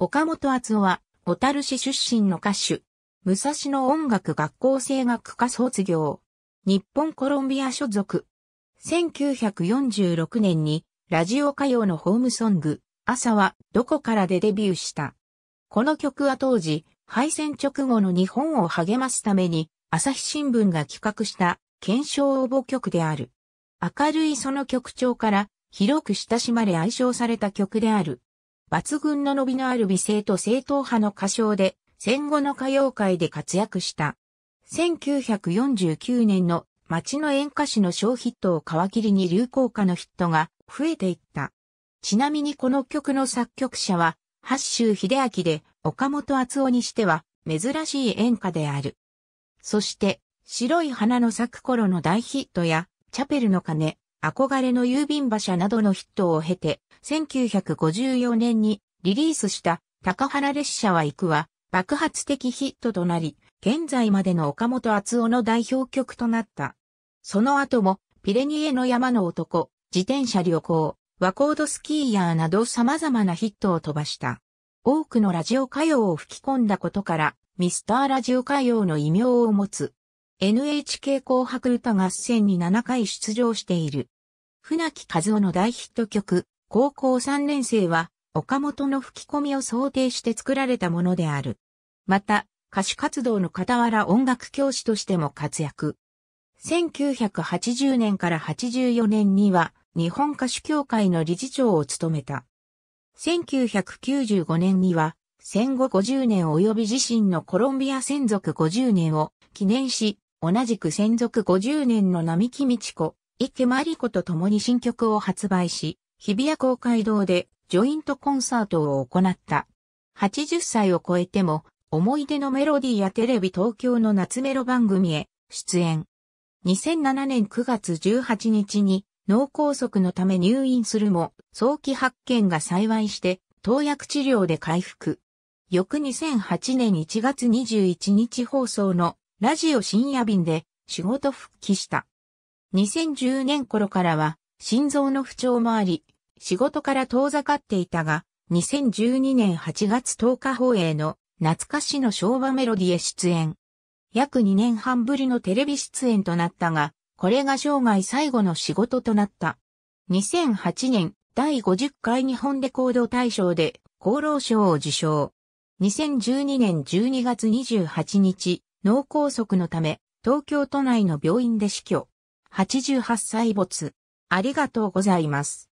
岡本厚夫は、小樽市出身の歌手。武蔵野音楽学校声楽科卒業。日本コロンビア所属。1946年に、ラジオ歌謡のホームソング、朝はどこからでデビューした。この曲は当時、敗戦直後の日本を励ますために、朝日新聞が企画した検証応募曲である。明るいその曲調から、広く親しまれ愛称された曲である。抜群の伸びのある美声と正統派の歌唱で、戦後の歌謡界で活躍した。1949年の街の演歌誌の小ヒットを皮切りに流行歌のヒットが増えていった。ちなみにこの曲の作曲者は、八州秀明で岡本厚夫にしては珍しい演歌である。そして、白い花の咲く頃の大ヒットや、チャペルの鐘、憧れの郵便馬車などのヒットを経て、1954年にリリースした高原列車は行くは爆発的ヒットとなり、現在までの岡本厚夫の代表曲となった。その後もピレニエの山の男、自転車旅行、ワコードスキーヤーなど様々なヒットを飛ばした。多くのラジオ歌謡を吹き込んだことから、ミスターラジオ歌謡の異名を持つ。NHK 紅白歌合戦に7回出場している。船木和夫の大ヒット曲、高校3年生は、岡本の吹き込みを想定して作られたものである。また、歌手活動の傍ら音楽教師としても活躍。1980年から84年には日本歌手協会の理事長を務めた。1995年には戦後50年及び自身のコロンビア専属50年を記念し、同じく専属50年の並木道子、池真理子と共に新曲を発売し、日比谷公会堂でジョイントコンサートを行った。80歳を超えても、思い出のメロディーやテレビ東京の夏メロ番組へ出演。2007年9月18日に脳梗塞のため入院するも、早期発見が幸いして投薬治療で回復。翌2008年1月21日放送のラジオ深夜便で仕事復帰した。2010年頃からは心臓の不調もあり、仕事から遠ざかっていたが、2012年8月10日放映の懐かしの昭和メロディへ出演。約2年半ぶりのテレビ出演となったが、これが生涯最後の仕事となった。2008年第50回日本レコード大賞で厚労省を受賞。2012年12月28日、脳梗塞のため、東京都内の病院で死去。88歳没。ありがとうございます。